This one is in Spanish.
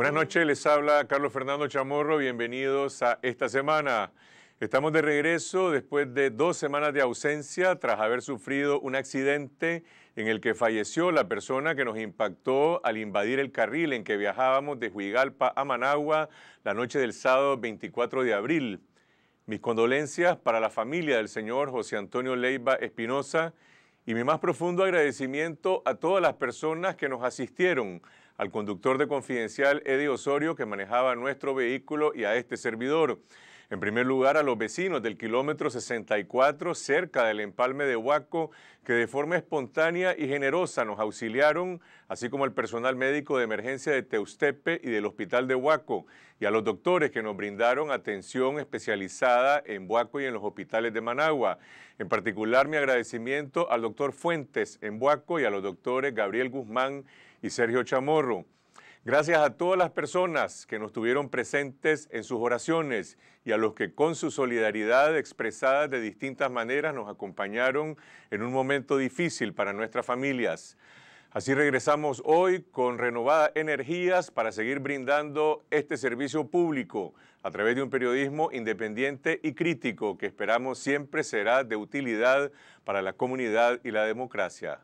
Buenas noches, les habla Carlos Fernando Chamorro, bienvenidos a esta semana. Estamos de regreso después de dos semanas de ausencia tras haber sufrido un accidente en el que falleció la persona que nos impactó al invadir el carril en que viajábamos de Huigalpa a Managua la noche del sábado 24 de abril. Mis condolencias para la familia del señor José Antonio Leiva Espinosa y mi más profundo agradecimiento a todas las personas que nos asistieron, al conductor de Confidencial Eddie Osorio que manejaba nuestro vehículo y a este servidor. En primer lugar, a los vecinos del kilómetro 64, cerca del empalme de Huaco, que de forma espontánea y generosa nos auxiliaron, así como al personal médico de emergencia de Teustepe y del Hospital de Huaco, y a los doctores que nos brindaron atención especializada en Huaco y en los hospitales de Managua. En particular, mi agradecimiento al doctor Fuentes en Huaco y a los doctores Gabriel Guzmán y Sergio Chamorro. Gracias a todas las personas que nos tuvieron presentes en sus oraciones y a los que con su solidaridad expresada de distintas maneras nos acompañaron en un momento difícil para nuestras familias. Así regresamos hoy con renovadas energías para seguir brindando este servicio público a través de un periodismo independiente y crítico que esperamos siempre será de utilidad para la comunidad y la democracia.